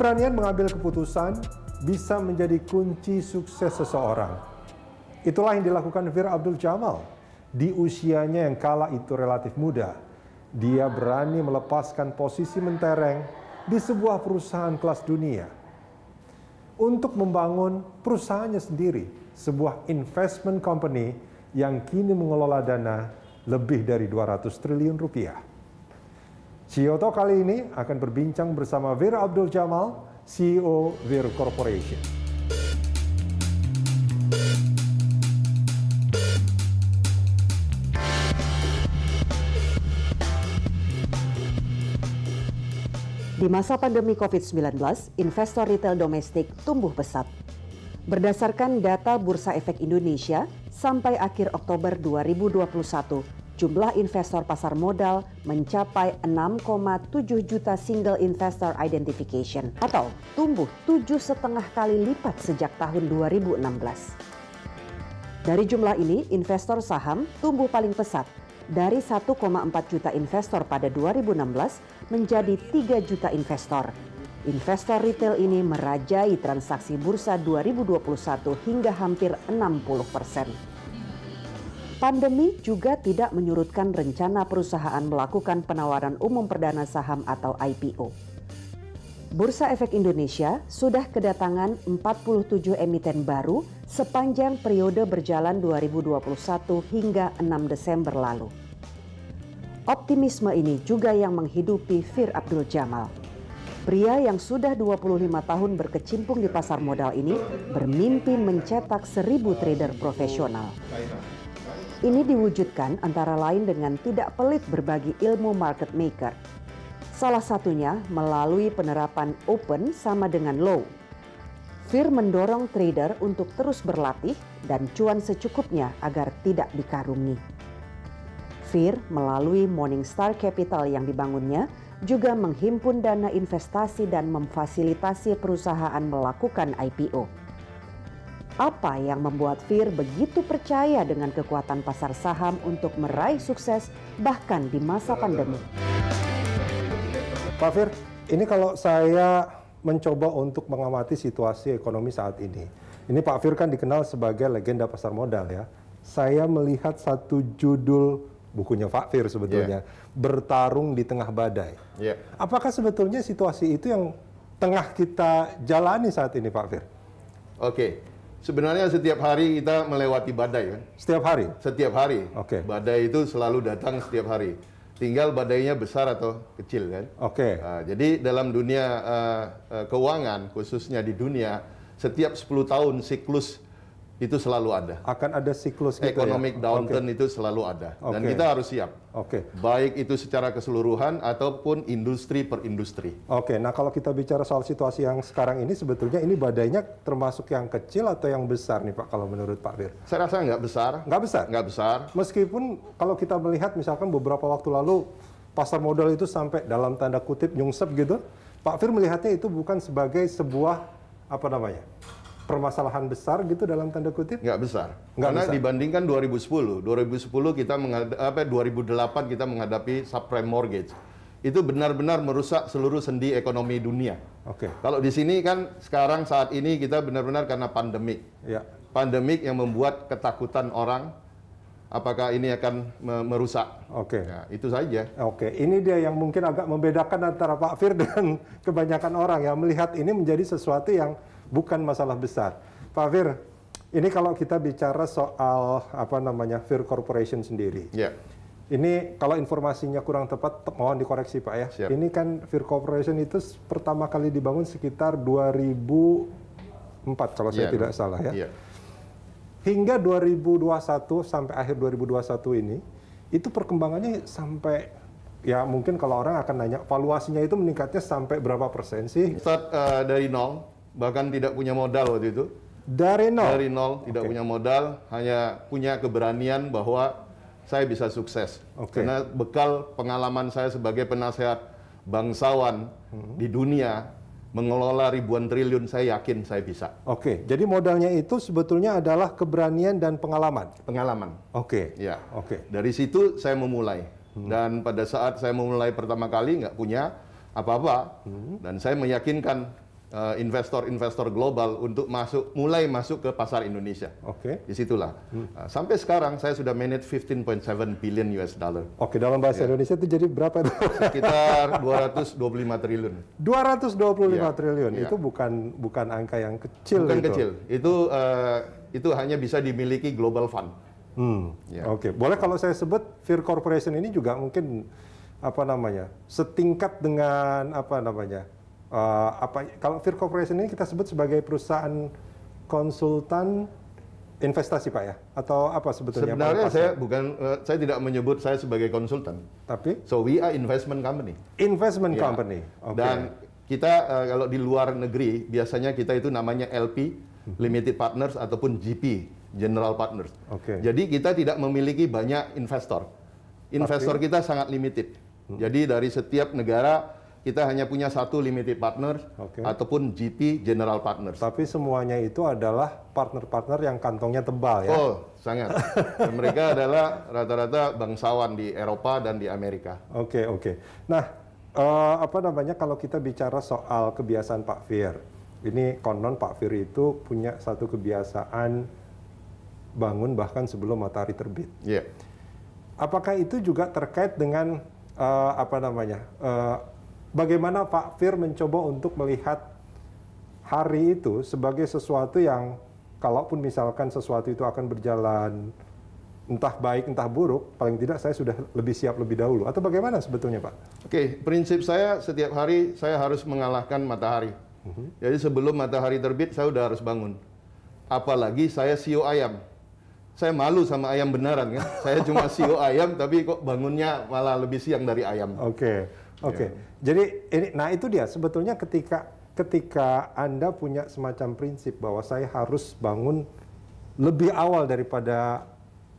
Keberanian mengambil keputusan bisa menjadi kunci sukses seseorang. Itulah yang dilakukan Fir Abdul Jamal di usianya yang kala itu relatif muda. Dia berani melepaskan posisi mentereng di sebuah perusahaan kelas dunia untuk membangun perusahaannya sendiri, sebuah investment company yang kini mengelola dana lebih dari 200 triliun rupiah. Cioto kali ini akan berbincang bersama Vera Abdul Jamal, CEO Vera Corporation. Di masa pandemi COVID-19, investor retail domestik tumbuh pesat. Berdasarkan data Bursa Efek Indonesia, sampai akhir Oktober 2021, jumlah investor pasar modal mencapai 6,7 juta single investor identification atau tumbuh tujuh setengah kali lipat sejak tahun 2016. Dari jumlah ini, investor saham tumbuh paling pesat dari 1,4 juta investor pada 2016 menjadi 3 juta investor. Investor retail ini merajai transaksi bursa 2021 hingga hampir 60 persen. Pandemi juga tidak menyurutkan rencana perusahaan melakukan penawaran umum perdana saham atau IPO. Bursa Efek Indonesia sudah kedatangan 47 emiten baru sepanjang periode berjalan 2021 hingga 6 Desember lalu. Optimisme ini juga yang menghidupi Fir Abdul Jamal. Pria yang sudah 25 tahun berkecimpung di pasar modal ini bermimpi mencetak seribu trader profesional. Ini diwujudkan antara lain dengan tidak pelit berbagi ilmu market maker. Salah satunya melalui penerapan open sama dengan low. Fir mendorong trader untuk terus berlatih dan cuan secukupnya agar tidak dikarungi. Fir melalui Morningstar Capital yang dibangunnya juga menghimpun dana investasi dan memfasilitasi perusahaan melakukan IPO. Apa yang membuat Fir begitu percaya dengan kekuatan pasar saham untuk meraih sukses bahkan di masa pandemi? Pak Fir, ini kalau saya mencoba untuk mengamati situasi ekonomi saat ini. Ini Pak Fir kan dikenal sebagai legenda pasar modal ya. Saya melihat satu judul bukunya Pak Fir sebetulnya yeah. bertarung di tengah badai. Yeah. Apakah sebetulnya situasi itu yang tengah kita jalani saat ini Pak Fir? Oke, okay. Sebenarnya setiap hari kita melewati badai kan? Setiap hari? Setiap hari. Oke. Okay. Badai itu selalu datang setiap hari. Tinggal badainya besar atau kecil kan? Oke. Okay. Nah, jadi dalam dunia uh, keuangan khususnya di dunia setiap 10 tahun siklus itu selalu ada. Akan ada siklus gitu ya? Economic ya? downturn okay. itu selalu ada okay. dan kita harus siap. Oke. Okay. Baik itu secara keseluruhan ataupun industri per industri. Oke. Okay. Nah, kalau kita bicara soal situasi yang sekarang ini sebetulnya ini badainya termasuk yang kecil atau yang besar nih Pak kalau menurut Pak Fir? Saya rasa nggak besar. Nggak besar. Nggak besar. Meskipun kalau kita melihat misalkan beberapa waktu lalu pasar modal itu sampai dalam tanda kutip nyungsep gitu, Pak Fir melihatnya itu bukan sebagai sebuah apa namanya? permasalahan besar gitu dalam tanda kutip? Nggak besar. Nggak Karena besar. dibandingkan 2010, 2010 kita apa 2008 kita menghadapi subprime mortgage. Itu benar-benar merusak seluruh sendi ekonomi dunia. Oke. Okay. Kalau di sini kan sekarang saat ini kita benar-benar karena pandemik. Ya. Pandemik yang membuat ketakutan orang apakah ini akan merusak. Oke. Okay. Ya, itu saja. Oke, okay. ini dia yang mungkin agak membedakan antara Pak Fir dengan kebanyakan orang yang melihat ini menjadi sesuatu yang bukan masalah besar. Pak Fir, ini kalau kita bicara soal apa namanya Fir Corporation sendiri. Ya. Ini kalau informasinya kurang tepat mohon dikoreksi Pak ya. Siap. Ini kan Fir Corporation itu pertama kali dibangun sekitar 2004 kalau saya saya tidak salah ya. ya. Hingga 2021 sampai akhir 2021 ini itu perkembangannya sampai ya mungkin kalau orang akan nanya valuasinya itu meningkatnya sampai berapa persen sih? Start uh, dari nol bahkan tidak punya modal waktu itu. Dari nol. Dari nol, tidak okay. punya modal, hanya punya keberanian bahwa saya bisa sukses. Okay. Karena bekal pengalaman saya sebagai penasehat bangsawan hmm. di dunia mengelola ribuan triliun saya yakin saya bisa. Oke, okay. jadi modalnya itu sebetulnya adalah keberanian dan pengalaman. Pengalaman. Oke. Okay. Ya. Oke. Okay. Dari situ saya memulai. Hmm. Dan pada saat saya memulai pertama kali nggak punya apa-apa hmm. dan saya meyakinkan Eh, investor-investor global untuk masuk mulai masuk ke pasar Indonesia. Oke. Okay. Disitulah. Hmm. Eh, sampai sekarang saya sudah manage 15.7 billion US dollar. Oke, okay, dalam bahasa yeah. Indonesia itu jadi berapa itu? Sekitar 225 triliun. 225 yeah. triliun. Yeah. Itu bukan bukan angka yang kecil Bukan itu. kecil. Itu uh, itu hanya bisa dimiliki global fund. Hmm. Yeah. Oke. Okay. Boleh kalau saya sebut Fear Corporation ini juga mungkin apa namanya? setingkat dengan apa namanya? uh, apa kalau Fir Corporation ini kita sebut sebagai perusahaan konsultan investasi pak ya atau apa sebetulnya sebenarnya saya bukan eh, saya tidak menyebut saya sebagai konsultan tapi so we are investment company investment yeah. company okay. dan kita uh, kalau di luar negeri biasanya kita itu namanya LP limited partners ataupun GP general partners okay. jadi kita tidak memiliki banyak investor investor tapi, kita sangat limited hmm. jadi dari setiap negara kita hanya punya satu limited partner okay. ataupun GP general partner. Tapi semuanya itu adalah partner-partner yang kantongnya tebal ya. Oh, sangat. dan mereka adalah rata-rata bangsawan di Eropa dan di Amerika. Oke, okay, oke. Okay. Nah, uh, apa namanya kalau kita bicara soal kebiasaan Pak Fir. Ini konon Pak Fir itu punya satu kebiasaan bangun bahkan sebelum matahari terbit. Iya. Yeah. Apakah itu juga terkait dengan uh, apa namanya? Uh, bagaimana Pak Fir mencoba untuk melihat hari itu sebagai sesuatu yang kalaupun misalkan sesuatu itu akan berjalan entah baik entah buruk, paling tidak saya sudah lebih siap lebih dahulu. Atau bagaimana sebetulnya Pak? Oke, prinsip saya setiap hari saya harus mengalahkan matahari. Mm -hmm. Jadi sebelum matahari terbit saya sudah harus bangun. Apalagi saya siu ayam. Saya malu sama ayam beneran kan. Saya cuma siu ayam tapi kok bangunnya malah lebih siang dari ayam. Oke. Okay. Oke. Okay. Ya. Yeah. Jadi ini, nah itu dia sebetulnya ketika ketika anda punya semacam prinsip bahwa saya harus bangun lebih awal daripada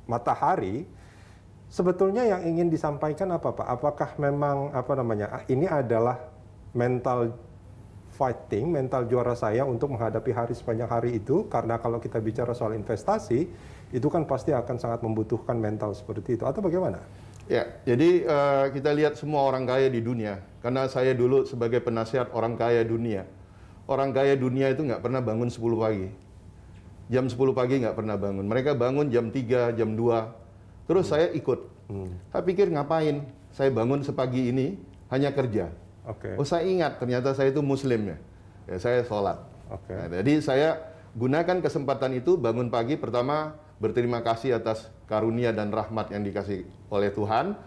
matahari, sebetulnya yang ingin disampaikan apa pak? Apakah memang apa namanya ah, ini adalah mental fighting, mental juara saya untuk menghadapi hari sepanjang hari itu? Karena kalau kita bicara soal investasi, itu kan pasti akan sangat membutuhkan mental seperti itu. Atau bagaimana? Ya, jadi uh, kita lihat semua orang kaya di dunia. Karena saya dulu sebagai penasihat orang kaya dunia. Orang kaya dunia itu nggak pernah bangun 10 pagi. Jam 10 pagi nggak pernah bangun. Mereka bangun jam 3, jam 2. Terus hmm. saya ikut. Hmm. Saya pikir ngapain? Saya bangun sepagi ini hanya kerja. Okay. Oh saya ingat ternyata saya itu muslim ya. ya saya sholat. Okay. Nah, jadi saya gunakan kesempatan itu bangun pagi pertama berterima kasih atas karunia dan rahmat yang dikasih oleh Tuhan.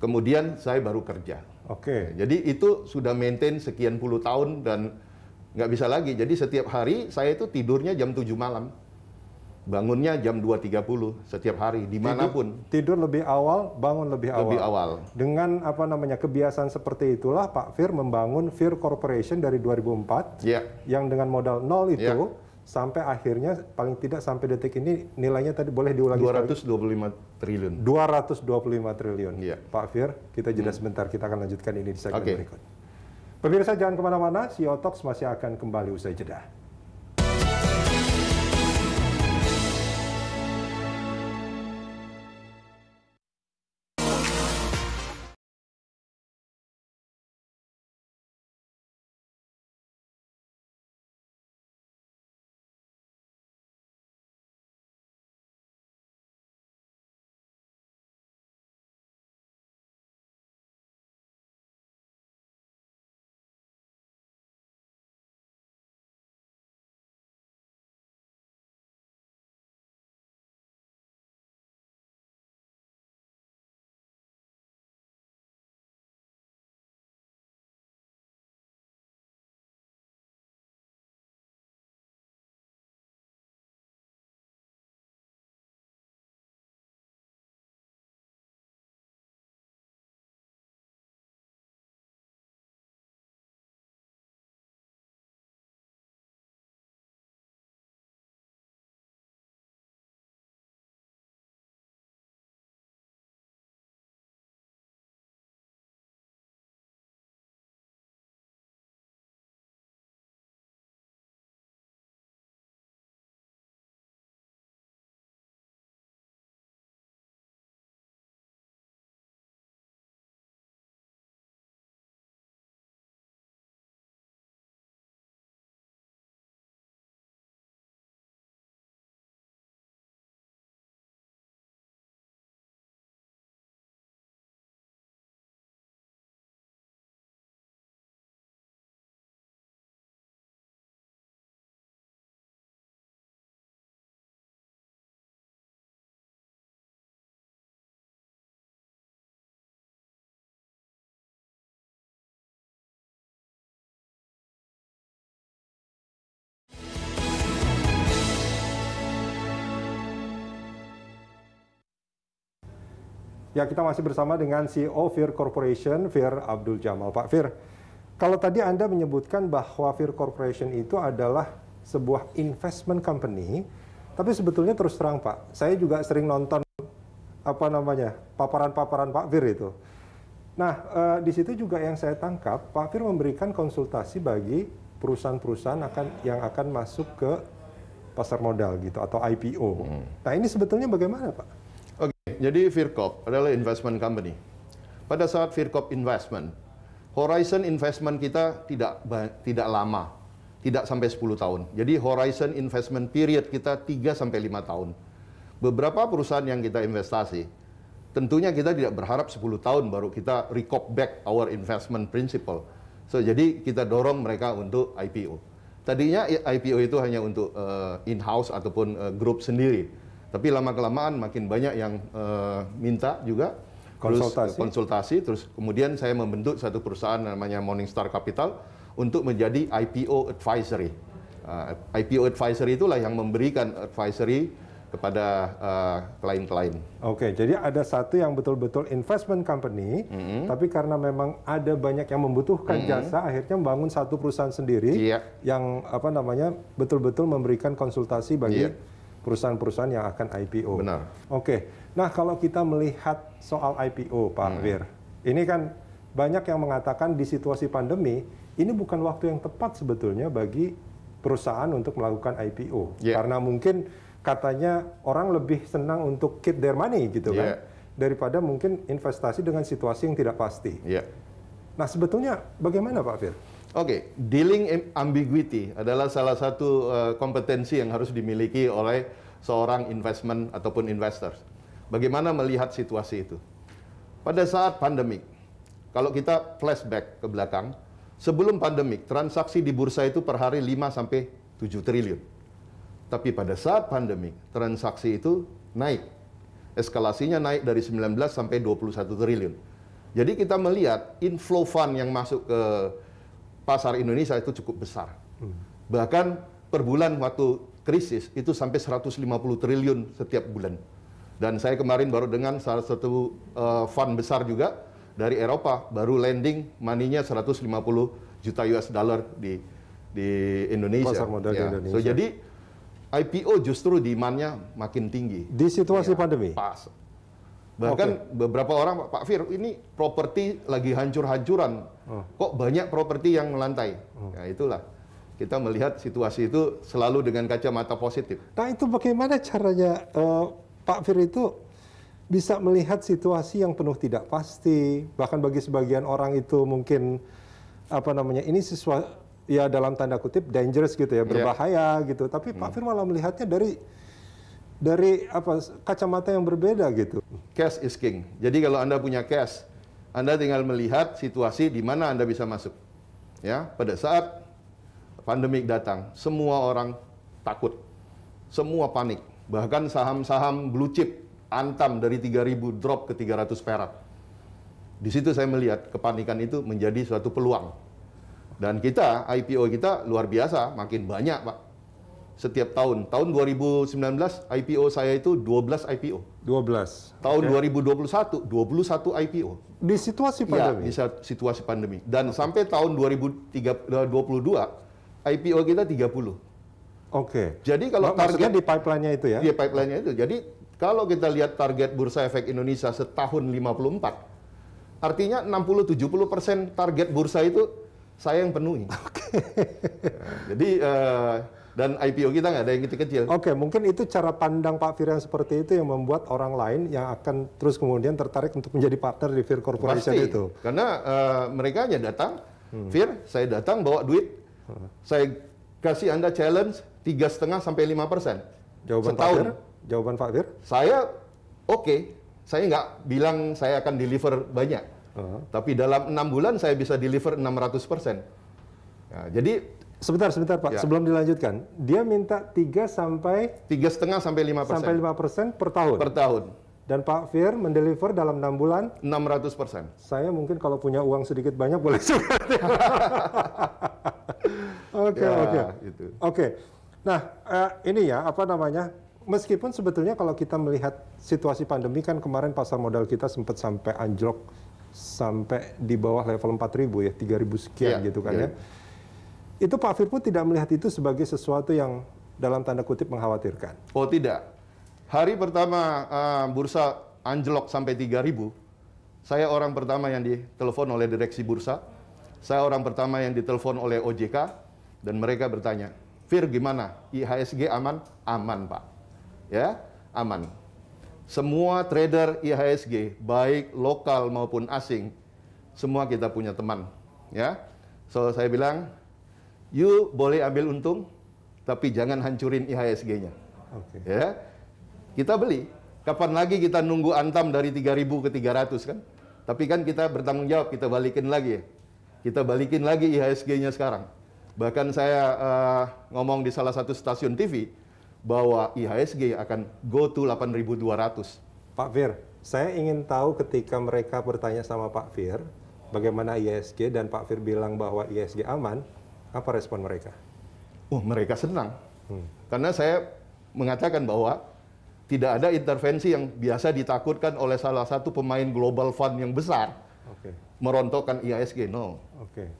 Kemudian saya baru kerja. Oke. Okay. Jadi itu sudah maintain sekian puluh tahun dan nggak bisa lagi. Jadi setiap hari saya itu tidurnya jam 7 malam. Bangunnya jam 2.30 setiap hari dimanapun. Tidur, tidur lebih awal, bangun lebih awal. Lebih awal. Dengan apa namanya kebiasaan seperti itulah Pak Fir membangun Fir Corporation dari 2004. Yeah. Yang dengan modal nol itu yeah sampai akhirnya paling tidak sampai detik ini nilainya tadi boleh diulangi 225 sekali. triliun. 225 triliun. Iya. Pak Fir, kita jeda hmm. sebentar, kita akan lanjutkan ini di segmen okay. berikut. Pemirsa jangan kemana-mana, CEO Talks masih akan kembali usai jeda. Ya, kita masih bersama dengan CEO Fir Corporation, Fir Abdul Jamal. Pak Fir, kalau tadi Anda menyebutkan bahwa Fir Corporation itu adalah sebuah investment company, tapi sebetulnya terus terang Pak, saya juga sering nonton apa namanya paparan-paparan Pak Fir itu. Nah, eh, di situ juga yang saya tangkap, Pak Fir memberikan konsultasi bagi perusahaan-perusahaan akan yang akan masuk ke pasar modal gitu atau IPO. Hmm. Nah, ini sebetulnya bagaimana Pak? jadi Vircorp adalah investment company. Pada saat Vircorp investment, horizon investment kita tidak tidak lama, tidak sampai 10 tahun. Jadi horizon investment period kita 3 sampai 5 tahun. Beberapa perusahaan yang kita investasi, tentunya kita tidak berharap 10 tahun baru kita recoup back our investment principle. So jadi kita dorong mereka untuk IPO. Tadinya IPO itu hanya untuk uh, in-house ataupun uh, eh, grup sendiri tapi lama kelamaan makin banyak yang uh, minta juga konsultasi. Terus, konsultasi terus kemudian saya membentuk satu perusahaan namanya Morningstar Capital untuk menjadi IPO advisory. Uh, eh, IPO advisory itulah yang memberikan advisory kepada eh, klien-klien. Uh, Oke, jadi ada satu yang betul-betul investment company, mm -hmm. tapi karena memang ada banyak yang membutuhkan mm -hmm. jasa, akhirnya membangun satu perusahaan sendiri yeah. yang apa namanya betul-betul memberikan konsultasi bagi yeah perusahaan-perusahaan yang akan IPO. Benar. Oke. Nah, kalau kita melihat soal IPO, Pak hmm. Wir, ini kan banyak yang mengatakan di situasi pandemi ini bukan waktu yang tepat sebetulnya bagi perusahaan untuk melakukan IPO yeah. karena mungkin katanya orang lebih senang untuk keep their money gitu yeah. kan ya. daripada mungkin investasi dengan situasi yang tidak pasti. Yeah. Nah, sebetulnya bagaimana Pak Fir? Oke, okay, dealing ambiguity adalah salah satu uh, kompetensi yang harus dimiliki oleh seorang investment ataupun investor. Bagaimana melihat situasi itu? Pada saat pandemik, kalau kita flashback ke belakang, sebelum pandemik transaksi di bursa itu per hari 5 sampai 7 triliun. Tapi pada saat pandemik, transaksi itu naik. Eskalasinya naik dari 19 sampai 21 triliun. Jadi kita melihat inflow fund yang masuk ke pasar Indonesia itu cukup besar. Hmm. Bahkan per bulan waktu krisis itu sampai 150 triliun setiap bulan. Dan saya kemarin baru dengan salah satu uh, fund besar juga dari Eropa baru landing maninya 150 juta US dollar di di Indonesia. Pasar modal ya. di Indonesia. So jadi IPO justru demand makin tinggi. Di situasi ya, pandemi. Pas. Bahkan okay. beberapa orang, Pak Fir, ini properti lagi hancur-hancuran. Oh. Kok banyak properti yang melantai? Oh. Ya itulah. Kita melihat situasi itu selalu dengan kacamata positif. Nah itu bagaimana caranya uh, Pak Fir itu bisa melihat situasi yang penuh tidak pasti. Bahkan bagi sebagian orang itu mungkin, apa namanya, ini sesuai ya dalam tanda kutip dangerous gitu ya, iya. berbahaya yeah. gitu. Tapi hmm. Pak Fir malah melihatnya dari dari apa kacamata yang berbeda gitu. Cash is king. Jadi kalau Anda punya cash, Anda tinggal melihat situasi di mana Anda bisa masuk. Ya, pada saat pandemik datang, semua orang takut. Semua panik. Bahkan saham-saham blue chip antam dari 3000 drop ke 300 perak. Di situ saya melihat kepanikan itu menjadi suatu peluang. Dan kita IPO kita luar biasa, makin banyak, Pak setiap tahun. Tahun 2019 IPO saya itu 12 IPO. 12. Tahun okay. 2021 21 IPO. Di situasi iya, pandemi. Ya, di situasi pandemi. Dan okay. sampai tahun 2022 eh, IPO kita 30. Oke. Okay. Jadi kalau Maksudnya target di pipeline-nya itu ya. Di iya, pipeline-nya itu. Jadi kalau kita lihat target Bursa Efek Indonesia setahun 54 artinya 60-70% target bursa itu saya yang penuhi. Okay. Jadi uh, dan IPO kita nggak ada yang kecil-kecil. Oke, okay, mungkin itu cara pandang Pak Fir yang seperti itu yang membuat orang lain yang akan terus kemudian tertarik untuk menjadi partner di Fir Corporation Pasti, itu. Karena uh, mereka hanya datang, hmm. Fir, saya datang bawa duit, saya kasih anda challenge tiga setengah sampai lima persen. Jawaban setahun. Pak Fir? Jawaban Pak Fir? Saya oke, okay. saya nggak bilang saya akan deliver banyak, uh -huh. tapi dalam enam bulan saya bisa deliver 600 persen. Nah, jadi Sebentar, sebentar Pak. Ya. Sebelum dilanjutkan, dia minta 3 sampai... 3,5 sampai 5 persen. Sampai 5 persen per tahun. Per tahun. Dan Pak Fir mendeliver dalam enam bulan? Enam ratus persen. Saya mungkin kalau punya uang sedikit banyak boleh juga. Oke, ya, oke. Gitu. Oke. Nah, uh, ini ya, apa namanya, meskipun sebetulnya kalau kita melihat situasi pandemi kan kemarin pasar modal kita sempat sampai anjlok sampai di bawah level empat ribu ya tiga ribu sekian ya, gitu kan ya. ya itu Pak Firpo tidak melihat itu sebagai sesuatu yang dalam tanda kutip mengkhawatirkan. Oh tidak. Hari pertama uh, bursa anjlok sampai 3000, saya orang pertama yang ditelepon oleh direksi bursa, saya orang pertama yang ditelepon oleh OJK, dan mereka bertanya, Fir gimana? IHSG aman? Aman Pak. Ya, aman. Semua trader IHSG, baik lokal maupun asing, semua kita punya teman. Ya, so saya bilang you boleh ambil untung, tapi jangan hancurin IHSG-nya. Okay. Ya, kita beli. Kapan lagi kita nunggu antam dari 3.000 ke 300 kan? Tapi kan kita bertanggung jawab, kita balikin lagi. ya. Kita balikin lagi IHSG-nya sekarang. Bahkan saya uh, ngomong di salah satu stasiun TV bahwa IHSG akan go to 8.200. Pak Fir, saya ingin tahu ketika mereka bertanya sama Pak Fir, bagaimana IHSG dan Pak Fir bilang bahwa IHSG aman, apa respon mereka? Oh, mereka senang. Hmm. Karena saya mengatakan bahwa tidak ada intervensi yang biasa ditakutkan oleh salah satu pemain global fund yang besar. Okay. Merontokkan IASG no. Okay.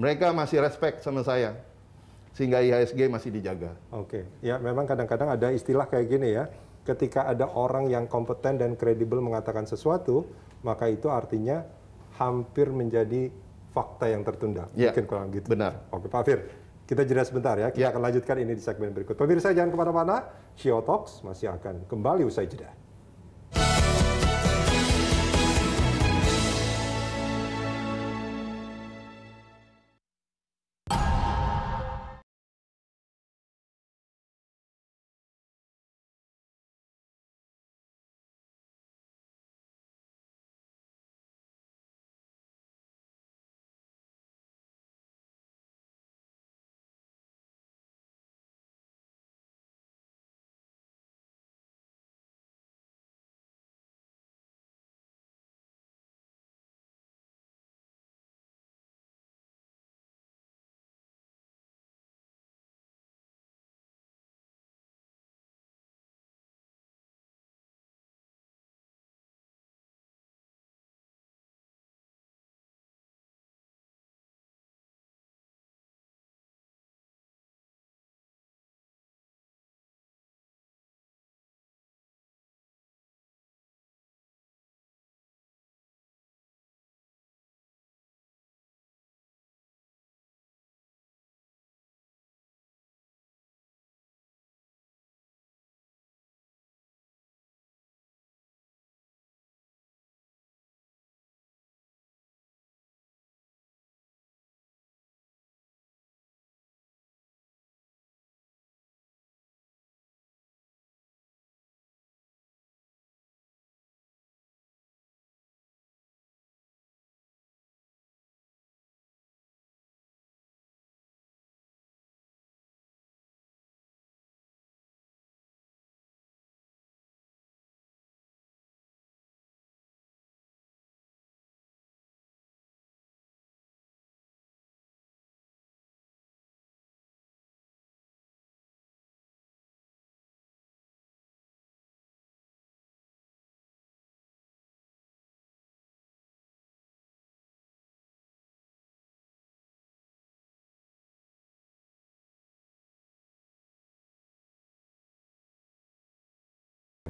Mereka masih respect sama saya. Sehingga IHSG masih dijaga. Oke. Okay. Ya, memang kadang-kadang ada istilah kayak gini ya. Ketika ada orang yang kompeten dan kredibel mengatakan sesuatu, maka itu artinya hampir menjadi fakta yang tertunda. Ya. Mungkin kurang gitu. Benar. Oke, Pak Fir. Kita jeda sebentar ya. Kita ya. akan lanjutkan ini di segmen berikut. saya jangan kemana-mana. Shio Talks masih akan kembali usai jeda.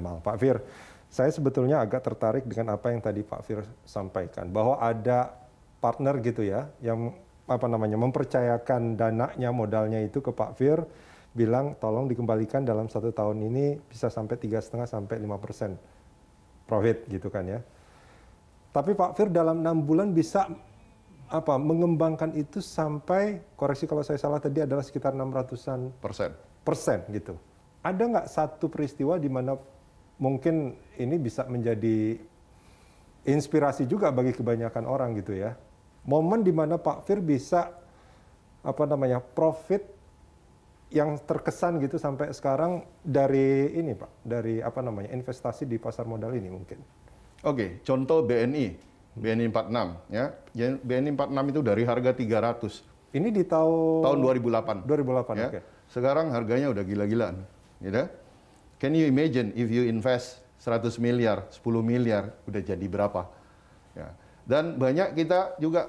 Kemal. Pak Fir, saya sebetulnya agak tertarik dengan apa yang tadi Pak Fir sampaikan bahwa ada partner gitu ya yang apa namanya mempercayakan dananya modalnya itu ke Pak Fir bilang tolong dikembalikan dalam satu tahun ini bisa sampai tiga setengah sampai lima persen profit gitu kan ya. Tapi Pak Fir dalam enam bulan bisa apa mengembangkan itu sampai koreksi kalau saya salah tadi adalah sekitar 600-an persen persen gitu. Ada nggak satu peristiwa di mana mungkin ini bisa menjadi inspirasi juga bagi kebanyakan orang gitu ya. Momen di mana Pak Fir bisa apa namanya profit yang terkesan gitu sampai sekarang dari ini Pak, dari apa namanya investasi di pasar modal ini mungkin. Oke, contoh BNI, BNI 46 ya. BNI 46 itu dari harga 300. Ini di tahun tahun 2008. 2008 ya. Okay. Sekarang harganya udah gila-gilaan, ya. Can you imagine if you invest 100 miliar, 10 miliar, udah jadi berapa? Ya. Dan banyak kita juga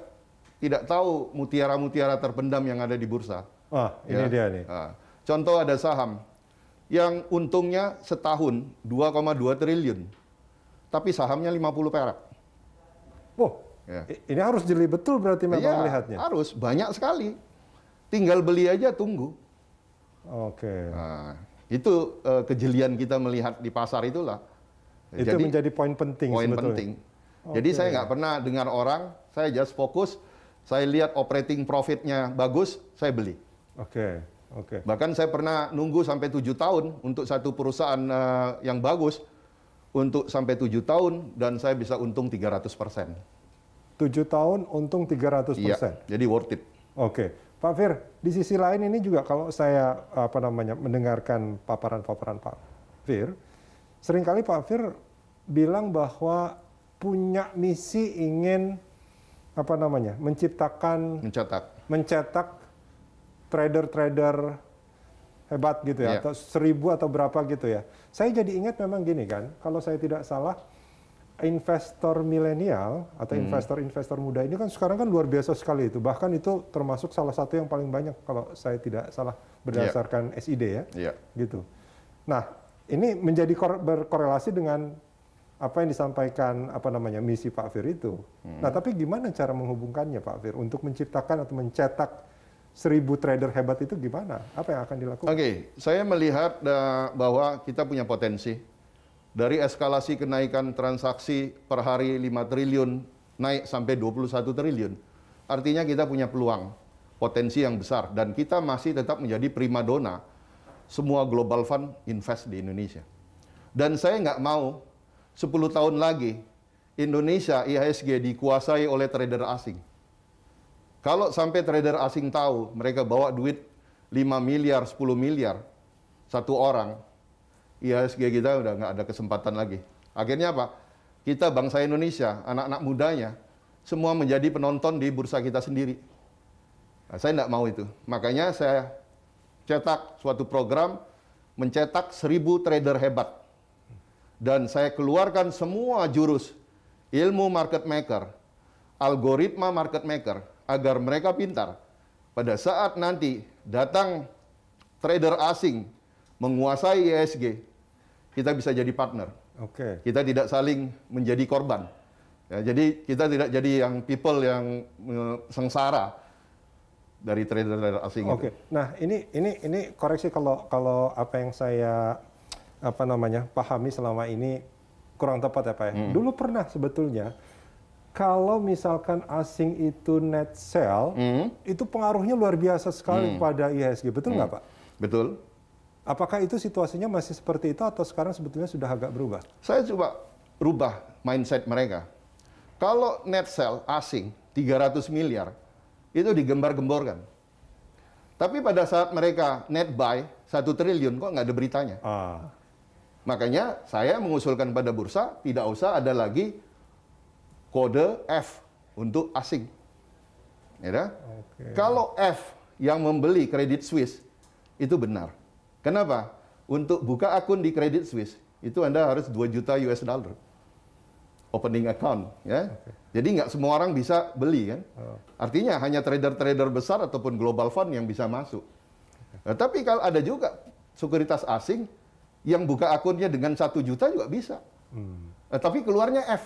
tidak tahu mutiara-mutiara terpendam yang ada di bursa. Ah, ya. ini dia nih. Ah. Contoh ada saham yang untungnya setahun 2,2 triliun, tapi sahamnya 50 perak. Wow, ya. ini harus jeli betul berarti memang ya, melihatnya. Harus, banyak sekali. Tinggal beli aja, tunggu. Oke. Okay. Nah. Itu uh, kejelian kita melihat di pasar itulah. Itu Jadi, menjadi poin penting. Poin sebetulnya. penting. Okay. Jadi saya nggak pernah dengar orang, saya just fokus, saya lihat operating profitnya bagus, saya beli. Oke. Okay. Oke. Okay. Bahkan saya pernah nunggu sampai tujuh tahun untuk satu perusahaan uh, yang bagus untuk sampai tujuh tahun dan saya bisa untung 300 persen. Tujuh tahun untung 300 iya, persen. Iya, jadi worth it. Oke. Okay. Pak Fir, di sisi lain ini juga kalau saya apa namanya mendengarkan paparan-paparan Pak Fir, seringkali Pak Fir bilang bahwa punya misi ingin apa namanya menciptakan mencetak mencetak trader-trader hebat gitu ya yeah. atau seribu atau berapa gitu ya. Saya jadi ingat memang gini kan, kalau saya tidak salah investor milenial atau hmm. investor-investor muda ini kan sekarang kan luar biasa sekali itu. Bahkan itu termasuk salah satu yang paling banyak kalau saya tidak salah berdasarkan yeah. SID ya. Yeah. Gitu. Nah, ini menjadi berkorelasi dengan apa yang disampaikan apa namanya misi Pak Fir itu. Hmm. Nah, tapi gimana cara menghubungkannya Pak Fir untuk menciptakan atau mencetak seribu trader hebat itu gimana? Apa yang akan dilakukan? Oke, okay. saya melihat uh, bahwa kita punya potensi dari eskalasi kenaikan transaksi per hari 5 triliun naik sampai 21 triliun. Artinya kita punya peluang, potensi yang besar dan kita masih tetap menjadi primadona semua global fund invest di Indonesia. Dan saya nggak mau 10 tahun lagi Indonesia IHSG dikuasai oleh trader asing. Kalau sampai trader asing tahu mereka bawa duit 5 miliar, 10 miliar satu orang, IHSG iya, kita udah nggak ada kesempatan lagi. Akhirnya apa? Kita bangsa Indonesia, anak-anak mudanya, semua menjadi penonton di bursa kita sendiri. Nah, saya nggak mau itu. Makanya saya cetak suatu program mencetak seribu trader hebat. Dan saya keluarkan semua jurus ilmu market maker, algoritma market maker agar mereka pintar. Pada saat nanti datang trader asing menguasai ISG, e kita bisa jadi partner. Oke. Okay. Kita tidak saling menjadi korban. Ya, jadi kita tidak jadi yang people yang e, sengsara dari trader-trader asing. Oke. Okay. Nah, ini ini ini koreksi kalau kalau apa yang saya apa namanya pahami selama ini kurang tepat ya Pak ya. Hmm. Dulu pernah sebetulnya kalau misalkan asing itu net sell, hmm. itu pengaruhnya luar biasa sekali hmm. pada IHSG. Betul hmm. nggak hmm. Pak? Betul. Apakah itu situasinya masih seperti itu atau sekarang sebetulnya sudah agak berubah? Saya coba rubah mindset mereka. Kalau net sell asing 300 miliar itu digembar-gemborkan. Tapi pada saat mereka net buy 1 triliun kok nggak ada beritanya. Ah. Makanya saya mengusulkan pada bursa tidak usah ada lagi kode F untuk asing. Ya, okay. Kalau F yang membeli kredit Swiss itu benar Kenapa? Untuk buka akun di Credit Suisse itu Anda harus 2 juta US dollar opening account ya. Okay. Jadi nggak semua orang bisa beli kan. Oh. Artinya hanya trader-trader besar ataupun global fund yang bisa masuk. Okay. Nah, tapi kalau ada juga sekuritas asing yang buka akunnya dengan satu juta juga bisa. Hmm. Nah, tapi keluarnya F.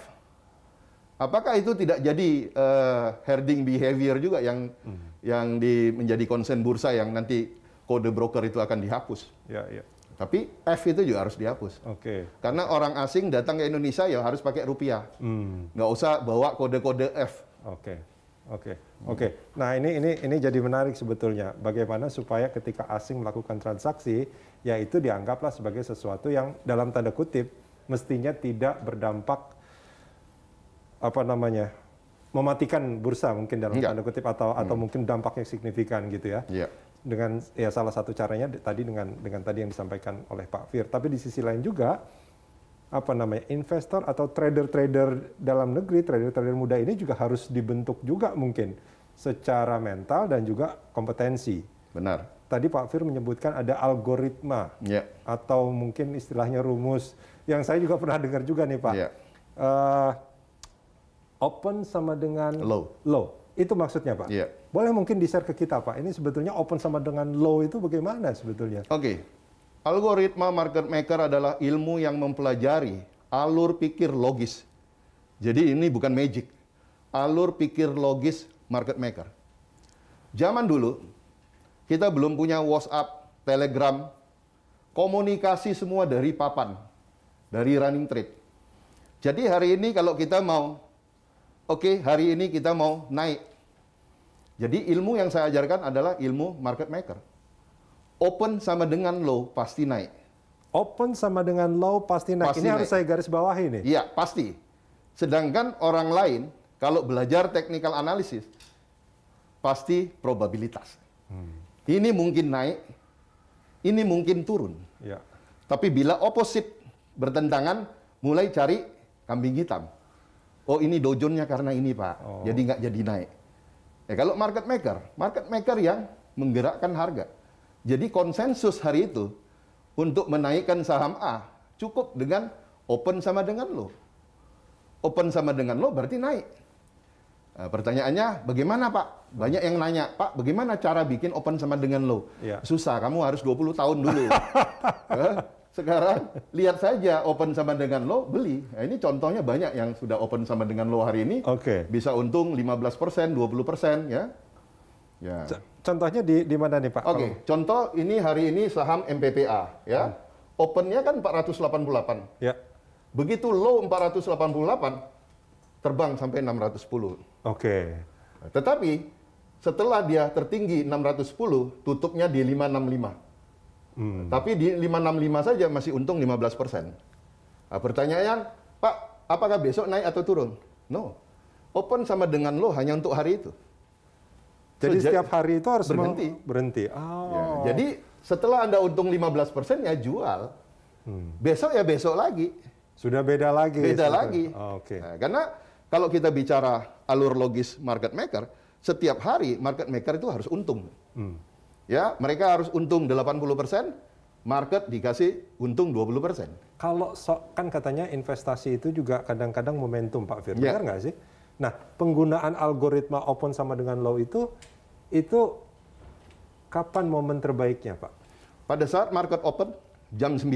Apakah itu tidak jadi uh, herding behavior juga yang hmm. yang di menjadi konsen bursa yang nanti kode broker itu akan dihapus. Ya, ya. Tapi F itu juga harus dihapus. Oke. Okay. Karena orang asing datang ke Indonesia ya harus pakai rupiah. Hmm. Nggak usah bawa kode-kode F. Oke. Okay. Oke. Okay. Oke. Okay. Nah, ini ini ini jadi menarik sebetulnya bagaimana supaya ketika asing melakukan transaksi yaitu dianggaplah sebagai sesuatu yang dalam tanda kutip mestinya tidak berdampak apa namanya? mematikan bursa mungkin dalam iya. tanda kutip atau atau hmm. mungkin dampaknya signifikan gitu ya. Yeah dengan ya salah satu caranya tadi dengan dengan tadi yang disampaikan oleh Pak Fir. Tapi di sisi lain juga apa namanya investor atau trader-trader dalam negeri, trader-trader muda ini juga harus dibentuk juga mungkin secara mental dan juga kompetensi. Benar. Tadi Pak Fir menyebutkan ada algoritma yeah. atau mungkin istilahnya rumus yang saya juga pernah dengar juga nih Pak. Yeah. Ya. Uh, open sama dengan low. Low. Itu maksudnya Pak. Yeah. Boleh mungkin di-share ke kita Pak, ini sebetulnya open sama dengan low itu bagaimana sebetulnya? Oke, okay. algoritma market maker adalah ilmu yang mempelajari alur pikir logis. Jadi ini bukan magic, alur pikir logis market maker. Zaman dulu, kita belum punya WhatsApp, Telegram, komunikasi semua dari papan, dari running trade. Jadi hari ini kalau kita mau, oke okay, hari ini kita mau naik, jadi ilmu yang saya ajarkan adalah ilmu market maker. Open sama dengan low pasti naik. Open sama dengan low pasti naik. Pasti ini naik. harus saya garis bawahi nih. Iya, pasti. Sedangkan orang lain kalau belajar technical analysis pasti probabilitas. Hmm. Ini mungkin naik, ini mungkin turun. Ya. Tapi bila opposite bertentangan, mulai cari kambing hitam. Oh ini dojonnya karena ini pak, oh. jadi nggak jadi naik Ya kalau market maker, market maker yang menggerakkan harga. Jadi konsensus hari itu untuk menaikkan saham A cukup dengan open sama dengan low. Open sama dengan low berarti naik. Nah, pertanyaannya bagaimana Pak? Banyak yang nanya, Pak, bagaimana cara bikin open sama dengan low? Ya. Susah, kamu harus 20 tahun dulu. Sekarang lihat saja open sama dengan low beli. Nah, ini contohnya banyak yang sudah open sama dengan low hari ini. Oke. Okay. Bisa untung 15%, 20% ya. Ya. Contohnya di, di mana nih Pak? Oke, okay. contoh ini hari ini saham MPPA ya. Hmm. Opennya kan 488. Ya. Begitu low 488 terbang sampai 610. Oke. Okay. Tetapi setelah dia tertinggi 610 tutupnya di 565. Hmm. Tapi di 565 saja masih untung 15 persen. Nah, pertanyaannya, Pak, apakah besok naik atau turun? No. Open sama dengan lo hanya untuk hari itu. Jadi so, setiap hari itu harus berhenti. Berhenti. Ya. Oh. Ya, jadi setelah Anda untung 15 persen ya jual. Hmm. Besok ya besok lagi. Sudah beda lagi. Beda sebenernya. lagi. Oh, Oke. Okay. Nah, karena kalau kita bicara alur logis market maker, setiap hari market maker itu harus untung. Hmm ya mereka harus untung 80%, market dikasih untung 20%. Kalau so, kan katanya investasi itu juga kadang-kadang momentum Pak Fir, ya. benar nggak sih? Nah, penggunaan algoritma open sama dengan low itu, itu kapan momen terbaiknya Pak? Pada saat market open, jam 9,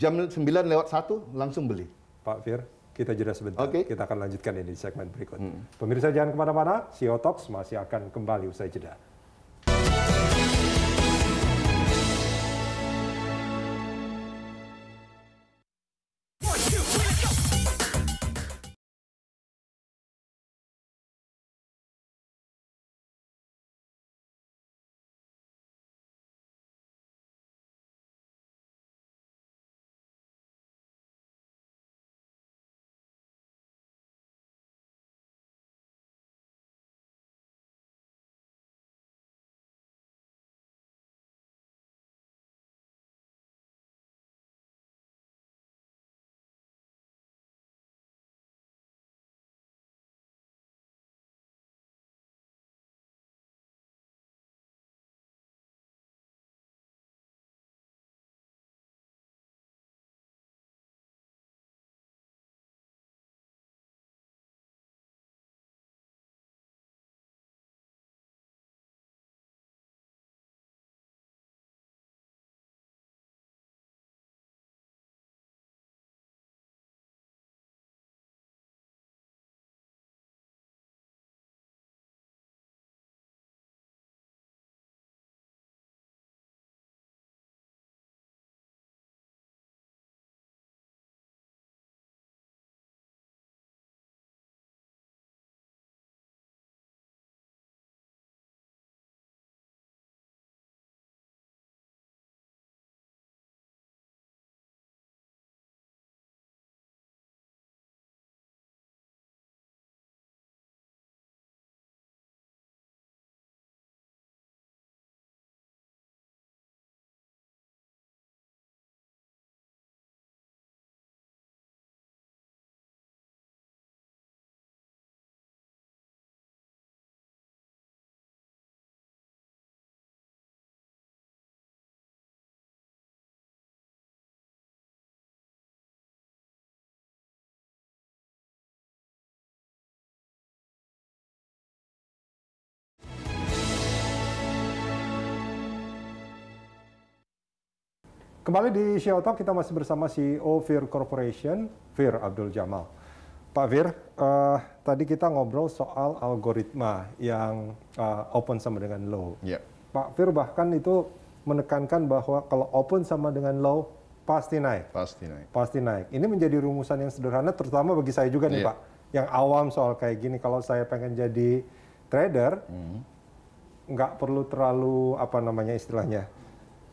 jam 9 lewat 1 langsung beli. Pak Fir, kita jeda sebentar. Okay. Kita akan lanjutkan ini di segmen berikut. Hmm. Pemirsa jangan kemana-mana, CEO Talks masih akan kembali usai jeda. Kembali di Xiao Talk, kita masih bersama CEO Fir Corporation, Fir Abdul Jamal. Pak Fir, uh, eh, tadi kita ngobrol soal algoritma yang uh, open sama dengan low. Yeah. Pak Fir bahkan itu menekankan bahwa kalau open sama dengan low, pasti naik. Pasti naik. Pasti naik. Ini menjadi rumusan yang sederhana, terutama bagi saya juga nih ya. Pak, yang awam soal kayak gini. Kalau saya pengen jadi trader, mm nggak perlu terlalu, apa namanya istilahnya,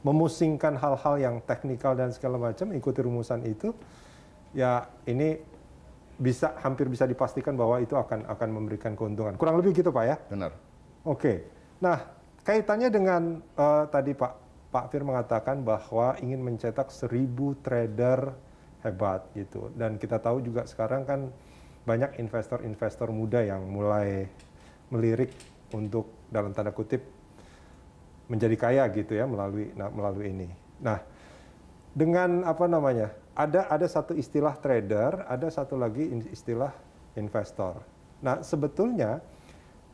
memusingkan hal-hal yang teknikal dan segala macam, ikuti rumusan itu, ya ini bisa hampir bisa dipastikan bahwa itu akan akan memberikan keuntungan. Kurang lebih gitu Pak ya? Benar. Oke. Nah, kaitannya dengan uh, tadi Pak Pak Fir mengatakan bahwa ingin mencetak seribu trader hebat gitu. Dan kita tahu juga sekarang kan banyak investor-investor muda yang mulai melirik untuk dalam tanda kutip menjadi kaya gitu ya melalui nah, melalui ini. Nah, dengan apa namanya? Ada ada satu istilah trader, ada satu lagi istilah investor. Nah, sebetulnya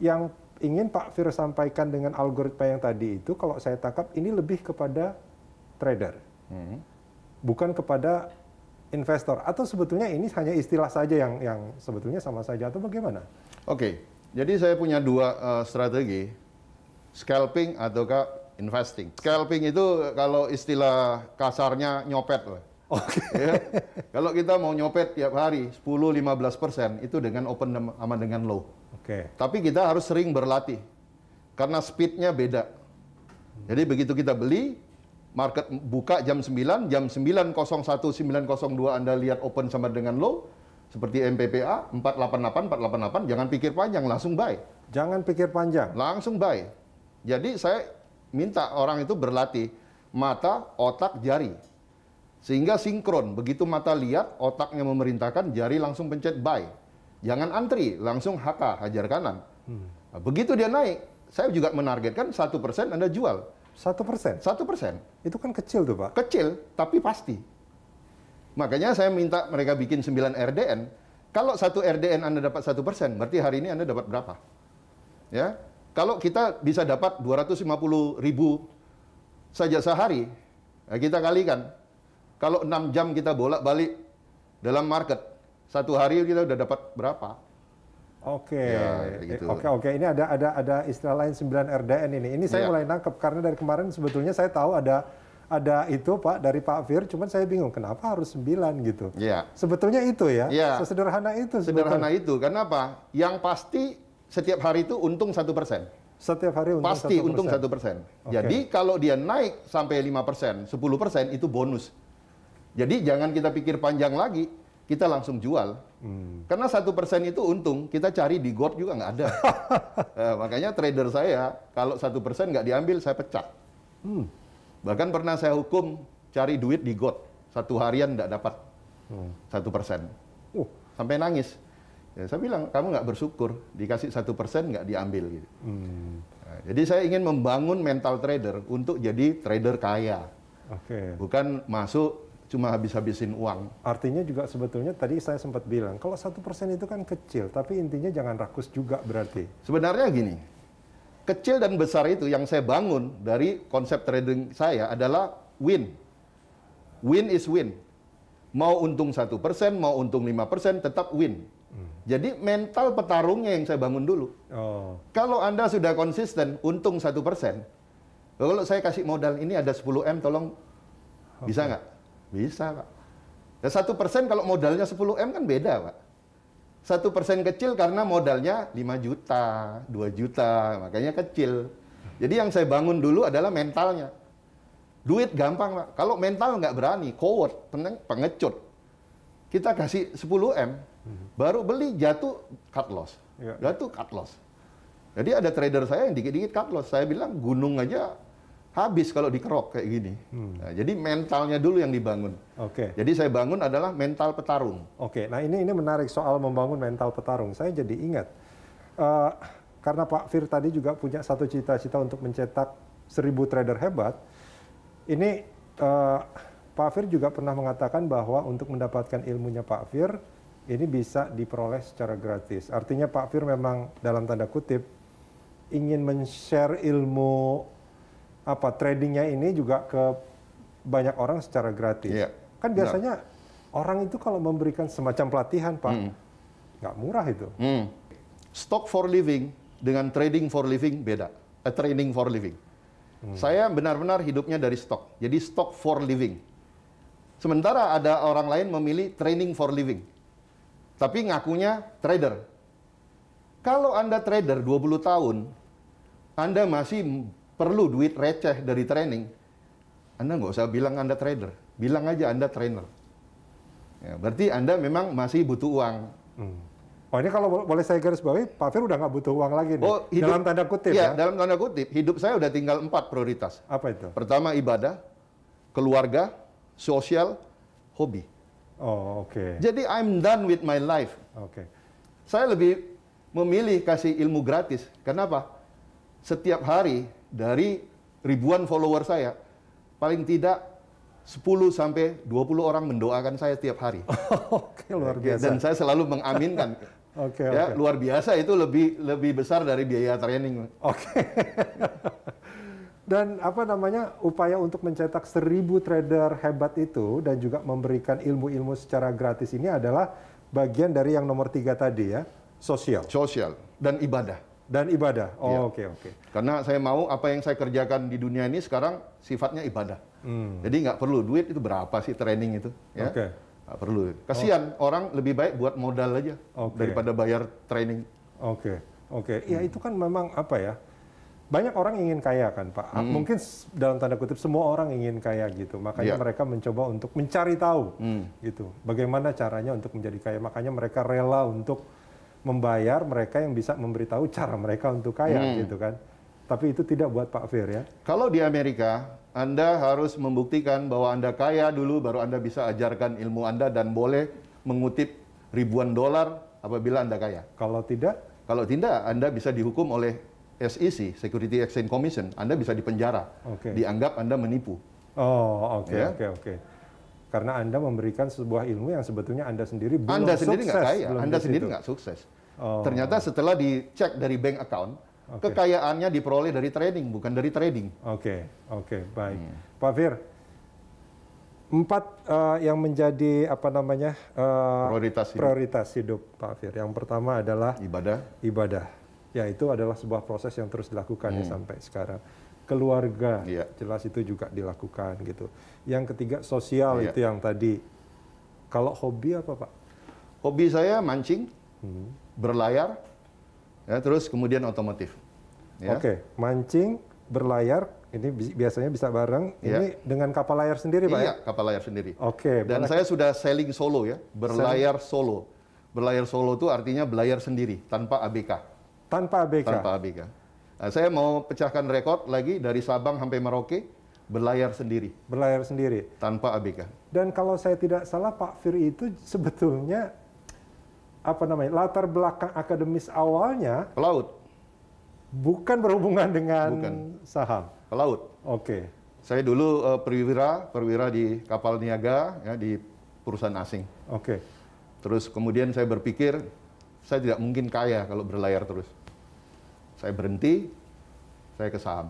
yang ingin Pak Fir sampaikan dengan algoritma yang tadi itu, kalau saya tangkap ini lebih kepada trader, hmm. bukan kepada investor. Atau sebetulnya ini hanya istilah saja yang yang sebetulnya sama saja atau bagaimana? Oke, okay. jadi saya punya dua uh, strategi Scalping atau ataukah investing. Scalping itu kalau istilah kasarnya nyopet lah. Oke. Okay. ya. Kalau kita mau nyopet tiap hari 10-15 persen itu dengan open sama dengan low. Oke. Okay. Tapi kita harus sering berlatih karena speednya beda. Jadi begitu kita beli market buka jam 9, jam 9.01 9.02 Anda lihat open sama dengan low seperti MPPA 488 488 jangan pikir panjang langsung buy. Jangan pikir panjang. Langsung buy. Jadi saya minta orang itu berlatih mata, otak, jari. Sehingga sinkron, begitu mata lihat, otaknya memerintahkan, jari langsung pencet buy. Jangan antri, langsung HK, hajar kanan. Hmm. Nah, begitu dia naik, saya juga menargetkan satu persen Anda jual. Satu persen? Satu persen. Itu kan kecil tuh Pak? Kecil, tapi pasti. Makanya saya minta mereka bikin 9 RDN. Kalau satu RDN Anda dapat satu persen, berarti hari ini Anda dapat berapa? Ya, kalau kita bisa dapat 250 ribu saja sehari, ya kita kalikan. Kalau 6 jam kita bolak-balik dalam market, satu hari kita udah dapat berapa? Oke, ya, gitu. oke, oke. Ini ada ada ada istilah lain 9 RDN ini. Ini saya ya. mulai nangkep karena dari kemarin sebetulnya saya tahu ada ada itu Pak dari Pak Fir, cuman saya bingung kenapa harus 9 gitu. Iya. Sebetulnya itu ya. ya. Sesederhana itu. Sebetulnya. Sederhana itu. Kenapa? Yang pasti setiap hari itu untung satu persen. Setiap hari untung pasti 1%. untung satu persen. Jadi kalau dia naik sampai lima persen, sepuluh persen itu bonus. Jadi jangan kita pikir panjang lagi, kita langsung jual. Hmm. Karena satu persen itu untung, kita cari di gold juga nggak ada. nah, makanya trader saya kalau satu persen nggak diambil saya pecat. Hmm. Bahkan pernah saya hukum cari duit di gold satu harian nggak dapat hmm. satu persen. Uh. Sampai nangis. Ya, saya bilang kamu nggak bersyukur, dikasih satu persen nggak diambil gitu. Hmm. Nah, jadi saya ingin membangun mental trader untuk jadi trader kaya, okay. bukan masuk cuma habis-habisin uang. Artinya juga sebetulnya tadi saya sempat bilang kalau satu persen itu kan kecil, tapi intinya jangan rakus juga berarti. Sebenarnya gini, kecil dan besar itu yang saya bangun dari konsep trading saya adalah win. Win is win. Mau untung satu persen, mau untung lima persen, tetap win jadi mental petarungnya yang saya bangun dulu. Oh. Kalau Anda sudah konsisten, untung satu persen. Kalau saya kasih modal ini ada 10 m, tolong bisa nggak? Bisa pak. Ya satu persen kalau modalnya 10 m kan beda pak. Satu persen kecil karena modalnya 5 juta, 2 juta, makanya kecil. Jadi yang saya bangun dulu adalah mentalnya. Duit gampang pak. Kalau mental nggak berani, coward, pengecut. Kita kasih 10 m, Hmm. Baru beli jatuh cut loss. yeah. Jatuh cut loss. Jadi ada trader saya yang dikit-dikit cut loss. Saya bilang gunung aja habis kalau dikerok kayak gini. Hmm. Nah, jadi mentalnya dulu yang dibangun. Oke. Okay. Jadi saya bangun adalah mental petarung. Oke. Okay. Nah ini ini menarik soal membangun mental petarung. Saya jadi ingat uh, karena Pak Fir tadi juga punya satu cita-cita untuk mencetak seribu trader hebat. Ini uh, Pak Fir juga pernah mengatakan bahwa untuk mendapatkan ilmunya Pak Fir ini bisa diperoleh secara gratis. Artinya Pak Fir memang dalam tanda kutip ingin men-share ilmu apa tradingnya ini juga ke banyak orang secara gratis. Yeah. Kan biasanya yeah. orang itu kalau memberikan semacam pelatihan Pak, mm. nggak murah itu. Mm. Stock for living dengan trading for living beda. A eh, training for living. Hmm. Saya benar-benar hidupnya dari stok. Jadi stok for living. Sementara ada orang lain memilih training for living tapi ngakunya trader. Kalau Anda trader 20 tahun, Anda masih perlu duit receh dari training, Anda nggak usah bilang Anda trader. Bilang aja Anda trainer. Ya, berarti Anda memang masih butuh uang. Hmm. Oh ini kalau boleh saya garis bawahi, Pak Fir udah nggak butuh uang lagi nih. Oh, hidup, dalam tanda kutip ya, ya? dalam tanda kutip. Hidup saya udah tinggal empat prioritas. Apa itu? Pertama ibadah, keluarga, sosial, hobi. Oh, oke. Okay. Jadi I'm done with my life. Oke. Okay. Saya lebih memilih kasih ilmu gratis. Kenapa? Setiap hari dari ribuan follower saya, paling tidak 10 sampai 20 orang mendoakan saya setiap hari. oke, okay, luar biasa. Dan saya selalu mengaminkan. oke, okay, ya, okay. luar biasa itu lebih lebih besar dari biaya training. Oke. Okay. Dan apa namanya upaya untuk mencetak seribu trader hebat itu dan juga memberikan ilmu-ilmu secara gratis ini adalah bagian dari yang nomor tiga tadi ya, sosial. Sosial dan ibadah. Dan ibadah. Iya. Oh oke ya. oke. Okay, okay. Karena saya mau apa yang saya kerjakan di dunia ini sekarang sifatnya ibadah. Hmm. Jadi nggak perlu duit itu berapa sih training itu? Ya? Oke. Okay. Nggak perlu. Kasihan oh. orang lebih baik buat modal aja okay. daripada bayar training. Oke okay. oke. Okay. Ya hmm. itu kan memang apa ya? banyak orang ingin kaya kan Pak. Ah, hmm. Mungkin dalam tanda kutip semua orang ingin kaya gitu. Makanya ya. mereka mencoba untuk mencari tahu hmm. gitu. Bagaimana caranya untuk menjadi kaya. Makanya mereka rela untuk membayar mereka yang bisa memberitahu cara mereka untuk kaya hmm. gitu kan. Tapi itu tidak buat Pak Fir ya. Kalau di Amerika, Anda harus membuktikan bahwa Anda kaya dulu baru Anda bisa ajarkan ilmu Anda dan boleh mengutip ribuan dolar apabila Anda kaya. Kalau tidak? Kalau tidak, Anda bisa dihukum oleh SEC Security Exchange Commission Anda bisa dipenjara okay. dianggap Anda menipu oh oke okay, ya? oke okay, oke okay. karena Anda memberikan sebuah ilmu yang sebetulnya Anda sendiri belum Anda sendiri nggak kaya Anda sendiri nggak sukses oh. ternyata setelah dicek dari bank account okay. kekayaannya diperoleh dari trading bukan dari trading oke okay, oke okay, baik hmm. Pak Fir empat uh, yang menjadi apa namanya uh, prioritas hidup. prioritas hidup Pak Fir. Yang pertama adalah ibadah. Ibadah ya itu adalah sebuah proses yang terus dilakukan ya hmm. ya sampai sekarang keluarga yeah. jelas itu juga dilakukan gitu yang ketiga sosial yeah. itu yang tadi kalau hobi apa pak hobi saya mancing hmm. berlayar ya terus kemudian otomotif ya. oke okay. mancing berlayar ini biasanya bisa bareng yeah. dengan kapal layar sendiri pak ya? iya ya? kapal layar sendiri oke okay, dan saya sudah sailing solo ya berlayar sailing. solo berlayar solo itu artinya belayar sendiri tanpa ABK tanpa ABK. Tanpa ABK. Nah, eh, saya mau pecahkan rekor lagi dari Sabang sampai Merauke berlayar sendiri. Berlayar sendiri. Tanpa ABK. Dan kalau saya tidak salah Pak Fir itu sebetulnya apa namanya latar belakang akademis awalnya pelaut. Bukan berhubungan dengan bukan. saham. Pelaut. Oke. Okay. Saya dulu uh, perwira, perwira di kapal niaga ya di perusahaan asing. Oke. Okay. Terus kemudian saya berpikir saya tidak mungkin kaya kalau berlayar terus. Saya berhenti, saya ke saham.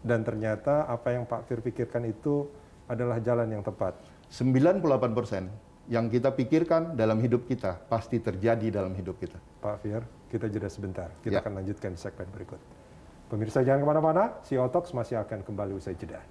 Dan ternyata apa yang Pak Fir pikirkan itu adalah jalan yang tepat. 98 persen yang kita pikirkan dalam hidup kita pasti terjadi dalam hidup kita. Pak Fir, kita jeda sebentar. Kita ya. akan lanjutkan segmen berikut. Pemirsa jangan kemana-mana, Si Otox masih akan kembali usai jeda.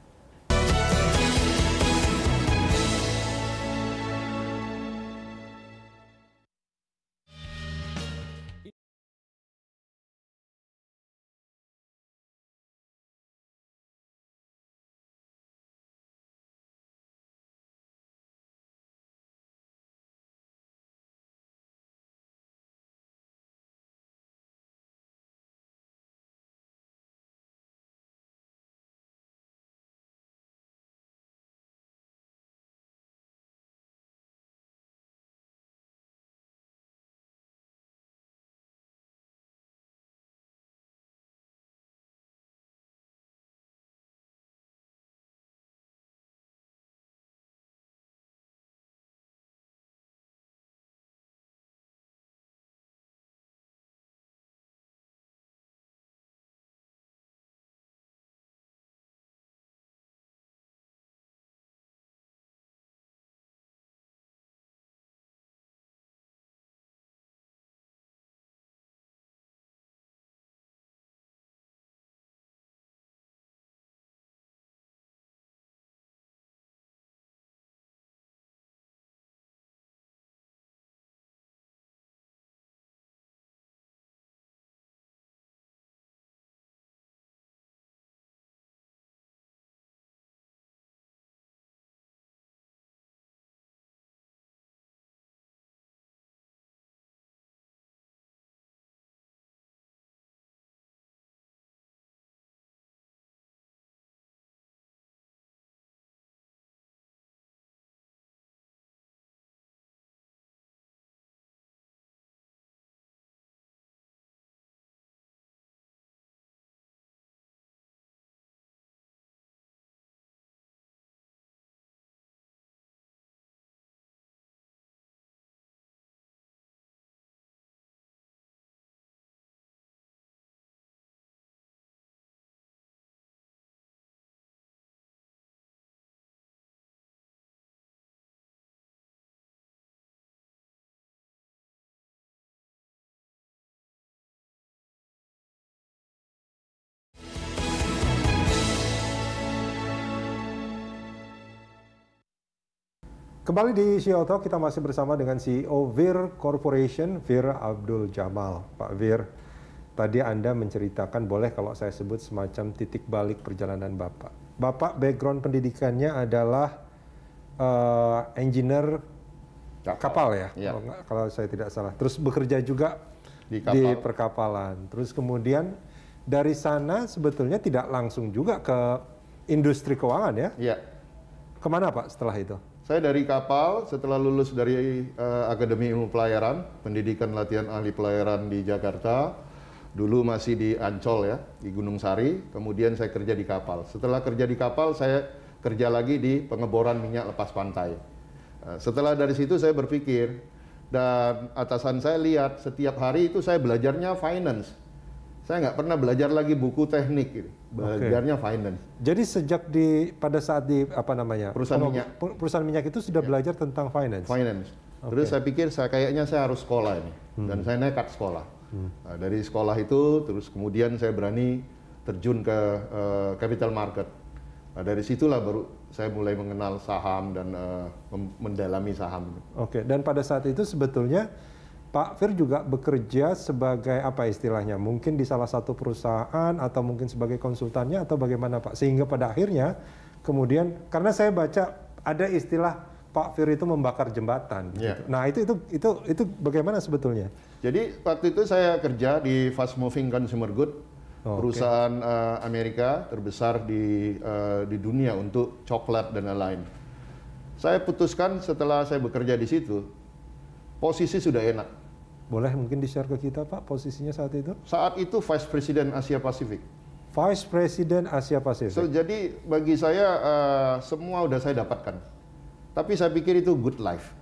Kembali di CEO Talk, kita masih bersama dengan CEO Vir Corporation, Vir Abdul Jamal. Pak Vir, tadi Anda menceritakan, boleh kalau saya sebut semacam titik balik perjalanan Bapak. Bapak background pendidikannya adalah uh, engineer kapal, kapal ya, ya. Oh, kalau, kalau saya tidak salah. Terus bekerja juga di, kapal. di perkapalan. Terus kemudian dari sana sebetulnya tidak langsung juga ke industri keuangan ya? Iya. Kemana Pak setelah itu? Saya dari kapal setelah lulus dari uh, Akademi Ilmu Pelayaran, pendidikan latihan ahli pelayaran di Jakarta. Dulu masih di Ancol ya, di Gunung Sari. Kemudian saya kerja di kapal. Setelah kerja di kapal, saya kerja lagi di pengeboran minyak lepas pantai. Uh, setelah dari situ saya berpikir dan atasan saya lihat setiap hari itu saya belajarnya finance saya nggak pernah belajar lagi buku teknik gitu. belajarnya okay. finance jadi sejak di pada saat di apa namanya perusahaan minyak perusahaan minyak itu sudah yeah. belajar tentang finance finance okay. terus saya pikir saya kayaknya saya harus sekolah ini hmm. dan saya nekat sekolah hmm. nah, dari sekolah itu terus kemudian saya berani terjun ke uh, capital market nah, dari situlah baru saya mulai mengenal saham dan uh, mendalami saham oke okay. dan pada saat itu sebetulnya Pak Fir juga bekerja sebagai apa istilahnya? Mungkin di salah satu perusahaan atau mungkin sebagai konsultannya atau bagaimana Pak? Sehingga pada akhirnya kemudian karena saya baca ada istilah Pak Fir itu membakar jembatan. Yeah. Gitu. Iya. Nah itu itu itu itu bagaimana sebetulnya? Jadi waktu itu saya kerja di fast moving consumer good oh, perusahaan uh, Amerika terbesar di uh, di dunia untuk coklat dan lain-lain. Saya putuskan setelah saya bekerja di situ posisi sudah enak boleh mungkin di-share ke kita Pak posisinya saat itu? Saat itu Vice President Asia Pasifik. Vice President Asia Pasifik. So, jadi bagi saya uh, semua sudah saya dapatkan. Tapi saya pikir itu good life.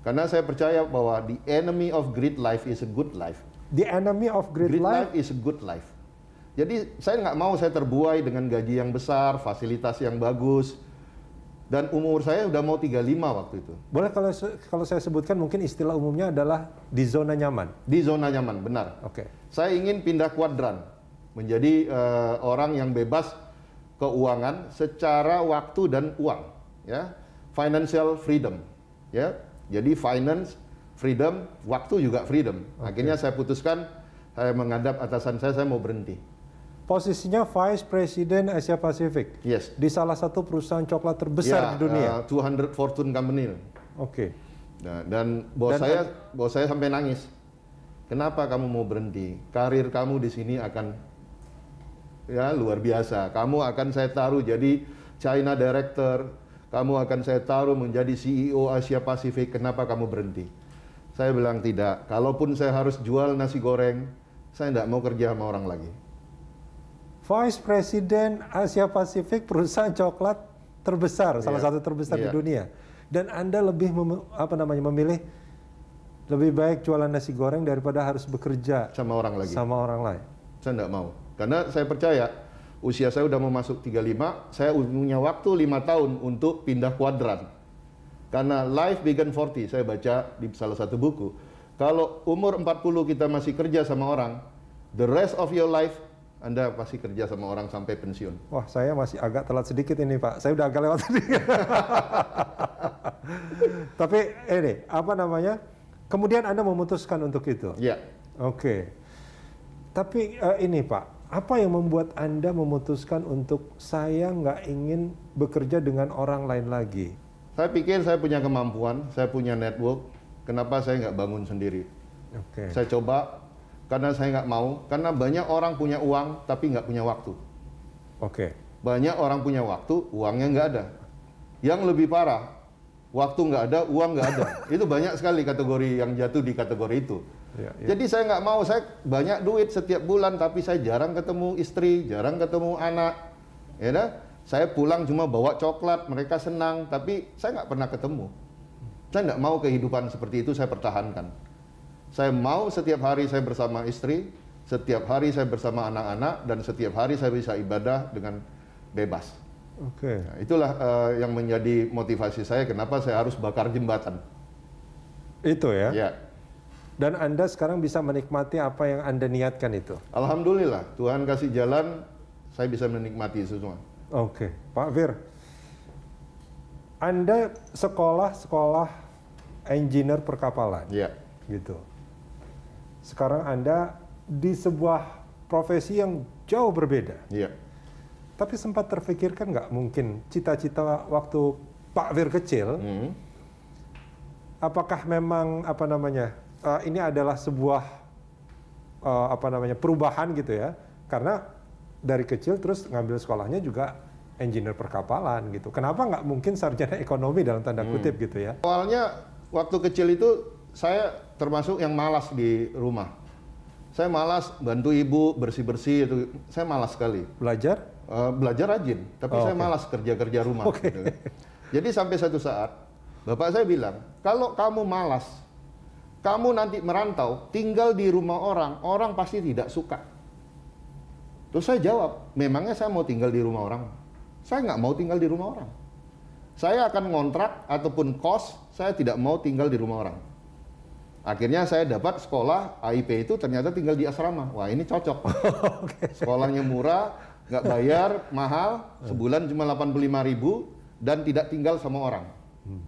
Karena saya percaya bahwa the enemy of great life is a good life. The enemy of great, great life? life is a good life. Jadi saya nggak mau saya terbuai dengan gaji yang besar, fasilitas yang bagus, dan umur saya udah mau 35 waktu itu. Boleh kalau kalau saya sebutkan mungkin istilah umumnya adalah di zona nyaman. Di zona nyaman, benar. Oke. Okay. Saya ingin pindah kuadran menjadi uh, orang yang bebas keuangan secara waktu dan uang, ya. Financial freedom, ya. Jadi finance freedom, waktu juga freedom. Okay. Akhirnya saya putuskan saya menghadap atasan saya saya mau berhenti. Posisinya Vice President Asia Pacific. Yes. Di salah satu perusahaan coklat terbesar yeah, di dunia. Uh, 200 Fortune Company. Oke. Okay. Nah, dan bos dan, saya, bos saya sampai nangis. Kenapa kamu mau berhenti? Karir kamu di sini akan ya luar biasa. Kamu akan saya taruh jadi China Director. Kamu akan saya taruh menjadi CEO Asia Pasifik. Kenapa kamu berhenti? Saya bilang tidak. Kalaupun saya harus jual nasi goreng, saya tidak mau kerja sama orang lagi. Vice President Asia Pasifik perusahaan coklat terbesar, yeah. salah iya. satu terbesar yeah. di iya. dunia. Dan Anda lebih mem, apa namanya memilih lebih baik jualan nasi goreng daripada harus bekerja sama orang lagi. Sama orang lain. Saya tidak mau. Karena saya percaya usia saya sudah mau masuk 35, saya punya waktu 5 tahun untuk pindah kuadran. Karena life Vegan 40, saya baca di salah satu buku. Kalau umur 40 kita masih kerja sama orang, the rest of your life anda pasti kerja sama orang sampai pensiun. Wah, saya masih agak telat sedikit ini, Pak. Saya udah agak lewat sedikit. Tapi ini apa namanya? Kemudian Anda memutuskan untuk itu. Iya. Oke. Okay. Tapi uh, ini, Pak, apa yang membuat Anda memutuskan untuk saya nggak ingin bekerja dengan orang lain lagi? Saya pikir saya punya kemampuan, saya punya network. Kenapa saya nggak bangun sendiri? Oke. Okay. Saya coba karena saya nggak mau, karena banyak orang punya uang tapi nggak punya waktu. Oke. Okay. Banyak orang punya waktu, uangnya nggak ada. Yang lebih parah, waktu nggak ada, uang nggak ada. itu banyak sekali kategori yang jatuh di kategori itu. Ya, ya. Jadi saya nggak mau, saya banyak duit setiap bulan, tapi saya jarang ketemu istri, jarang ketemu anak. Ya, udah, saya pulang cuma bawa coklat, mereka senang, tapi saya nggak pernah ketemu. Saya nggak mau kehidupan seperti itu saya pertahankan. Saya mau setiap hari saya bersama istri, setiap hari saya bersama anak-anak, dan setiap hari saya bisa ibadah dengan bebas. Oke. Okay. Nah, itulah uh, yang menjadi motivasi saya kenapa saya harus bakar jembatan. Itu ya. Ya. Dan Anda sekarang bisa menikmati apa yang Anda niatkan itu. Alhamdulillah, Tuhan kasih jalan, saya bisa menikmati itu semua. Oke, okay. Pak Fir. Anda sekolah sekolah engineer perkapalan. Iya. Gitu. Sekarang Anda di sebuah profesi yang jauh berbeda. Iya. Tapi sempat terpikirkan nggak mungkin cita-cita waktu Pak Wir kecil, hmm. apakah memang apa namanya uh, ini adalah sebuah uh, apa namanya perubahan gitu ya? Karena dari kecil terus ngambil sekolahnya juga engineer perkapalan gitu. Kenapa nggak mungkin sarjana ekonomi dalam tanda hmm. kutip mm. gitu ya? Awalnya waktu kecil itu saya termasuk yang malas di rumah. Saya malas bantu ibu bersih-bersih itu. Saya malas sekali. Belajar? Uh, belajar rajin, tapi oh, saya okay. malas kerja-kerja rumah. Okay. Gitu. Kan. Jadi sampai satu saat bapak saya bilang, "Kalau kamu malas, kamu nanti merantau, tinggal di rumah orang, orang pasti tidak suka." Terus saya jawab, "Memangnya saya mau tinggal di rumah orang? Saya nggak mau tinggal di rumah orang. Saya akan ngontrak ataupun kos, saya tidak mau tinggal di rumah orang." Akhirnya saya dapat sekolah AIP itu ternyata tinggal di asrama. Wah ini cocok. okay. Sekolahnya murah, nggak bayar, mahal, sebulan cuma 85 ribu dan tidak tinggal sama orang. Hmm.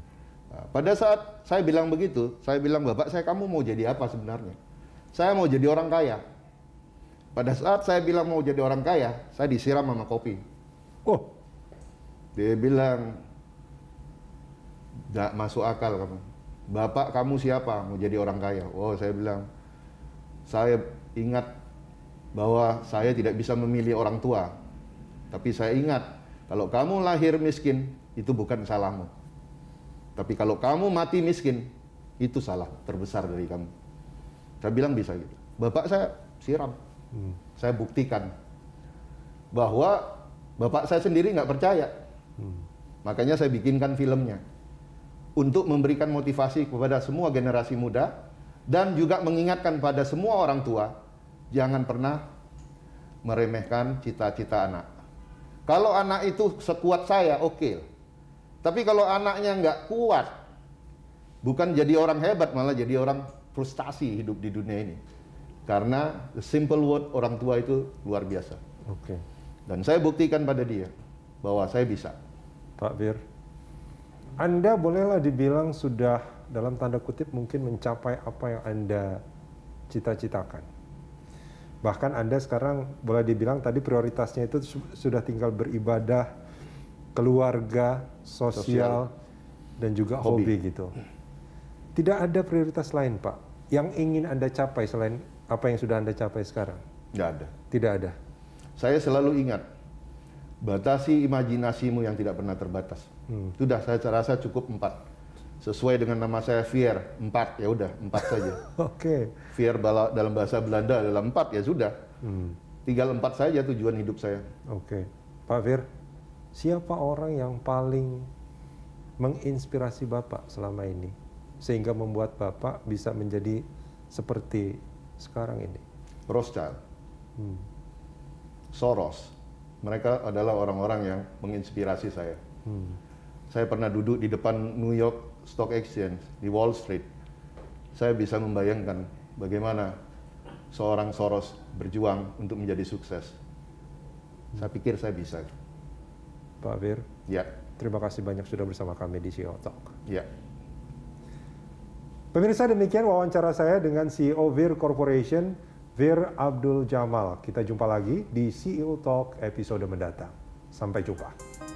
Nah, pada saat saya bilang begitu, saya bilang bapak saya kamu mau jadi apa sebenarnya? Saya mau jadi orang kaya. Pada saat saya bilang mau jadi orang kaya, saya disiram sama kopi. Oh, dia bilang nggak masuk akal kamu Bapak kamu siapa mau jadi orang kaya? Oh saya bilang, saya ingat bahwa saya tidak bisa memilih orang tua. Tapi saya ingat, kalau kamu lahir miskin, itu bukan salahmu. Tapi kalau kamu mati miskin, itu salah terbesar dari kamu. Saya bilang bisa gitu. Bapak saya siram. Hmm. Saya buktikan bahwa bapak saya sendiri nggak percaya. Hmm. Makanya saya bikinkan filmnya untuk memberikan motivasi kepada semua generasi muda dan juga mengingatkan pada semua orang tua jangan pernah meremehkan cita-cita anak. Kalau anak itu sekuat saya, oke. Okay. Tapi kalau anaknya nggak kuat, bukan jadi orang hebat, malah jadi orang frustasi hidup di dunia ini. Karena the simple word orang tua itu luar biasa. Oke. Okay. Dan saya buktikan pada dia bahwa saya bisa. Pak Bir, anda bolehlah dibilang sudah dalam tanda kutip mungkin mencapai apa yang Anda cita-citakan. Bahkan Anda sekarang boleh dibilang tadi prioritasnya itu sudah tinggal beribadah, keluarga, sosial, sosial. dan juga hobi. hobi gitu. Tidak ada prioritas lain, Pak, yang ingin Anda capai selain apa yang sudah Anda capai sekarang. Tidak ada. Tidak ada. Saya selalu ingat, batasi imajinasimu yang tidak pernah terbatas. Hmm. Sudah saya rasa cukup empat. Sesuai dengan nama saya Fier, empat ya udah empat saja. Oke. okay. Fier dalam bahasa Belanda adalah empat ya sudah. Hmm. Tinggal empat saja tujuan hidup saya. Oke, okay. Pak Fier, siapa orang yang paling menginspirasi Bapak selama ini sehingga membuat Bapak bisa menjadi seperti sekarang ini? Rothschild, hmm. Soros, mereka adalah orang-orang yang menginspirasi saya. Hmm. Saya pernah duduk di depan New York Stock Exchange di Wall Street. Saya bisa membayangkan bagaimana seorang Soros berjuang untuk menjadi sukses. Saya pikir saya bisa. Pak Vir. Ya. Terima kasih banyak sudah bersama kami di CEO Talk. Ya. Pemirsa demikian wawancara saya dengan CEO Vir Corporation, Vir Abdul Jamal. Kita jumpa lagi di CEO Talk episode mendatang. Sampai jumpa.